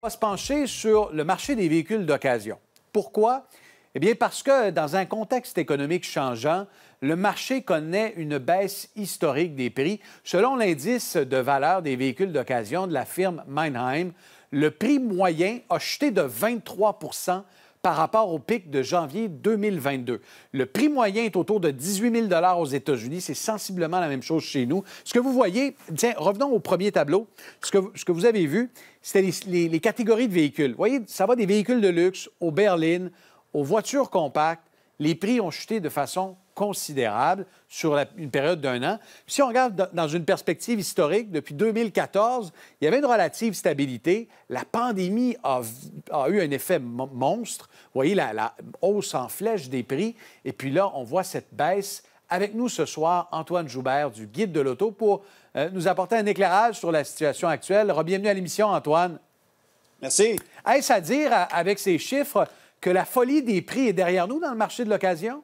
On va se pencher sur le marché des véhicules d'occasion. Pourquoi? Eh bien, parce que dans un contexte économique changeant, le marché connaît une baisse historique des prix. Selon l'indice de valeur des véhicules d'occasion de la firme Meinheim, le prix moyen a chuté de 23 par rapport au pic de janvier 2022. Le prix moyen est autour de 18 000 aux États-Unis. C'est sensiblement la même chose chez nous. Ce que vous voyez, tiens, revenons au premier tableau. Ce que, vous avez vu, c'était les, les, catégories de véhicules. Vous voyez, ça va des véhicules de luxe aux berlines, aux voitures compactes, les prix ont chuté de façon considérable sur une période d'un an. si on regarde dans une perspective historique, depuis 2014, il y avait une relative stabilité. La pandémie a, eu un effet monstre. Vous voyez la, hausse en flèche des prix. Et puis là, on voit cette baisse avec nous ce soir Antoine Joubert du Guide de l'Auto pour euh, nous apporter un éclairage sur la situation actuelle. Bienvenue à l'émission, Antoine. Merci. Est-ce à dire, avec ces chiffres, que la folie des prix est derrière nous dans le marché de l'occasion?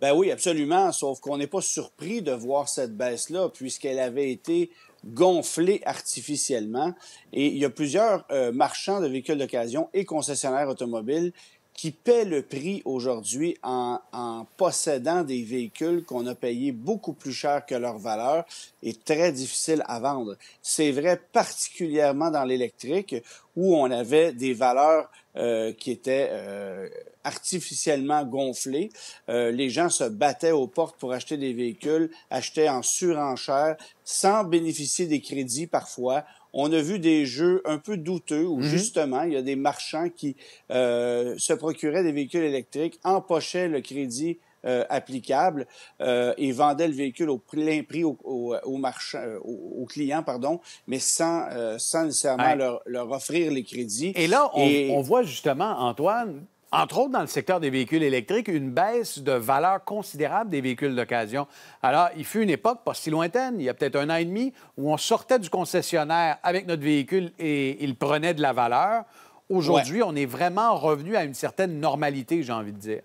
Ben oui, absolument, sauf qu'on n'est pas surpris de voir cette baisse-là, puisqu'elle avait été gonflée artificiellement. Et il y a plusieurs euh, marchands de véhicules d'occasion et concessionnaires automobiles qui paient le prix aujourd'hui en, possédant des véhicules qu'on a payés beaucoup plus cher que leur valeur et très difficile à vendre. C'est vrai particulièrement dans l'électrique où on avait des valeurs euh, qui étaient euh, artificiellement gonflées. Euh, les gens se battaient aux portes pour acheter des véhicules, achetaient en surenchère sans bénéficier des crédits parfois on a vu des jeux un peu douteux où, mhm. justement, il y a des marchands qui euh, se procuraient des véhicules électriques, empochaient le crédit euh, applicable euh, et vendaient le véhicule au plein prix aux au, au, euh, clients, pardon, mais sans, euh, nécessairement leur, leur, offrir les crédits. Et là, on, on voit justement, Antoine, entre autres dans le secteur des véhicules électriques, une baisse de valeur considérable des véhicules d'occasion. Alors, il fut une époque pas si lointaine, il y a peut-être un an et demi, où on sortait du concessionnaire avec notre véhicule et il prenait de la valeur. Aujourd'hui, on est vraiment revenu à une certaine normalité, j'ai envie de dire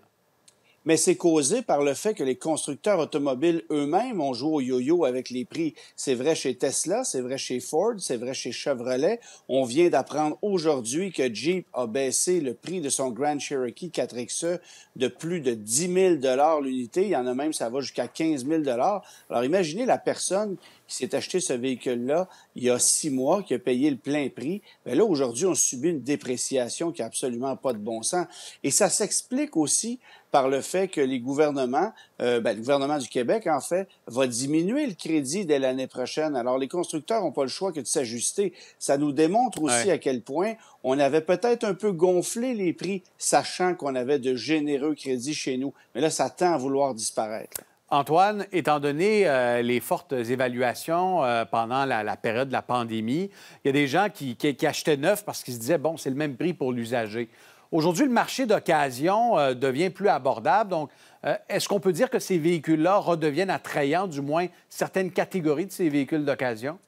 mais c'est causé par le fait que les constructeurs automobiles eux-mêmes ont joué au yo-yo avec les prix. C'est vrai chez Tesla, c'est vrai chez Ford, c'est vrai chez Chevrolet. On vient d'apprendre aujourd'hui que Jeep a baissé le prix de son Grand Cherokee 4XE e de plus de 10 000 l'unité. Il y en a même, ça va jusqu'à 15 000 Alors imaginez la personne qui s'est acheté ce véhicule-là il y a six mois, qui a payé le plein prix, mais ben là, aujourd'hui, on subit une dépréciation qui n'a absolument pas de bon sens. Et ça s'explique aussi par le fait que les gouvernements, euh, ben, le gouvernement du Québec, en fait, va diminuer le crédit dès l'année prochaine. Alors, les constructeurs n'ont pas le choix que de s'ajuster. Ça nous démontre aussi à quel point on avait peut-être un peu gonflé les prix, sachant qu'on avait de généreux crédits chez nous. Mais là, ça tend à vouloir disparaître. Antoine, étant donné euh, les fortes évaluations euh, pendant la, période de la pandémie, il y a des gens qui, qui achetaient neuf parce qu'ils se disaient, bon, c'est le même prix pour l'usager. Aujourd'hui, le marché d'occasion euh, devient plus abordable. Donc, euh, est-ce qu'on peut dire que ces véhicules-là redeviennent attrayants, du moins certaines catégories de ces véhicules d'occasion?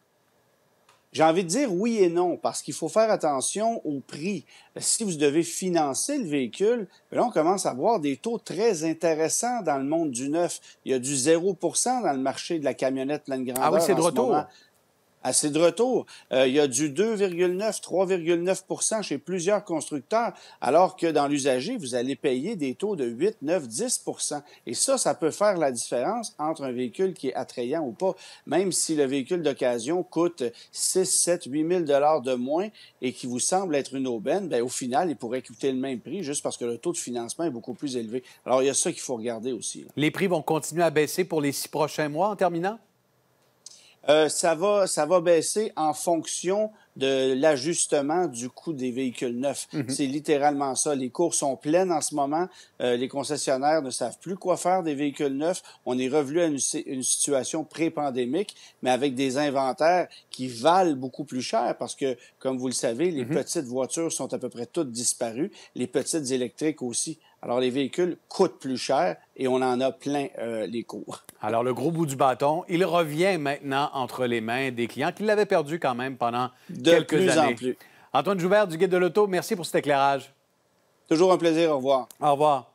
J'ai envie de dire oui et non, parce qu'il faut faire attention au prix. Si vous devez financer le véhicule, ben là, on commence à voir des taux très intéressants dans le monde du neuf. Il y a du 0 dans le marché de la camionnette pleine grandeur. Ah oui, c'est de retour assez de retour. Euh, il y a du 2,9, 3,9 chez plusieurs constructeurs, alors que dans l'usager, vous allez payer des taux de 8, 9, 10 Et ça, ça peut faire la différence entre un véhicule qui est attrayant ou pas, même si le véhicule d'occasion coûte 6, 7, 8 000 de moins et qui vous semble être une aubaine, ben, au final, il pourrait coûter le même prix juste parce que le taux de financement est beaucoup plus élevé. Alors, il y a ça qu'il faut regarder aussi. Les prix vont continuer à baisser pour les six prochains mois en terminant? Euh, ça, va, ça va baisser en fonction de l'ajustement du coût des véhicules neufs. Mhm. C'est littéralement ça. Les cours sont pleines en ce moment. Euh, les concessionnaires ne savent plus quoi faire des véhicules neufs. On est revenu à une, situation pré-pandémique, mais avec des inventaires qui valent beaucoup plus cher parce que, comme vous le savez, les mhm. petites voitures sont à peu près toutes disparues, les petites électriques aussi. Alors, les véhicules coûtent plus cher et on en a plein euh, les cours. Alors, le gros bout du bâton, il revient maintenant entre les mains des clients qui l'avaient perdu quand même pendant en plus. Antoine Joubert du Guide de l'Auto, merci pour cet éclairage. Toujours un plaisir. Au revoir. Au revoir.